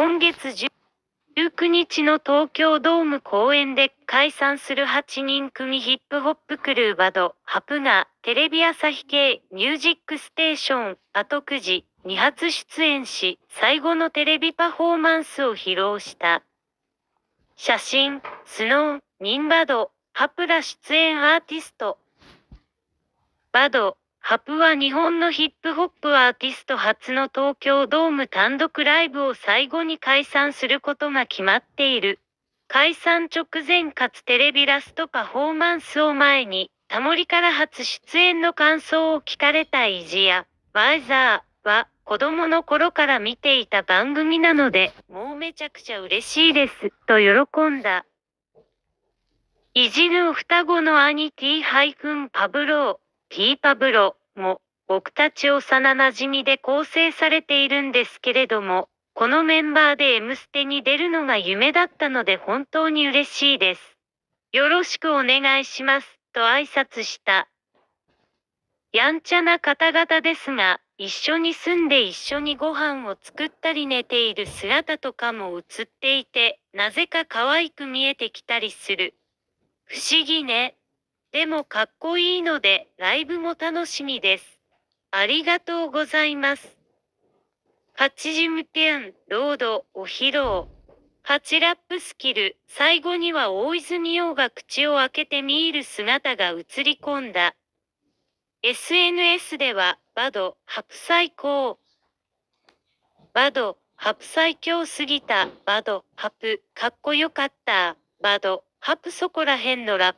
今月19日の東京ドーム公演で解散する8人組ヒップホップクルーバド、ハプがテレビ朝日系ミュージックステーション、後クジ、2発出演し、最後のテレビパフォーマンスを披露した。写真、スノー、ニンバド、ハプラ出演アーティスト。バド、ハプは日本のヒップホップアーティスト初の東京ドーム単独ライブを最後に解散することが決まっている。解散直前かつテレビラストパフォーマンスを前に、タモリから初出演の感想を聞かれたイジや、ワイザーは子供の頃から見ていた番組なので、もうめちゃくちゃ嬉しいです、と喜んだ。いじる双子の兄 T- パブロー。ティーパブロも僕たち幼なじみで構成されているんですけれども、このメンバーで M ステに出るのが夢だったので本当に嬉しいです。よろしくお願いします、と挨拶した。やんちゃな方々ですが、一緒に住んで一緒にご飯を作ったり寝ている姿とかも映っていて、なぜか可愛く見えてきたりする。不思議ね。でもかっこいいので、ライブも楽しみです。ありがとうございます。8アン、ロード、お披露。8ラップスキル、最後には大泉洋が口を開けて見入る姿が映り込んだ。SNS では、バド、白最高。バド、白最強すぎた、バド、ハプ、かっこよかった、バド、ハプそこら辺のラッ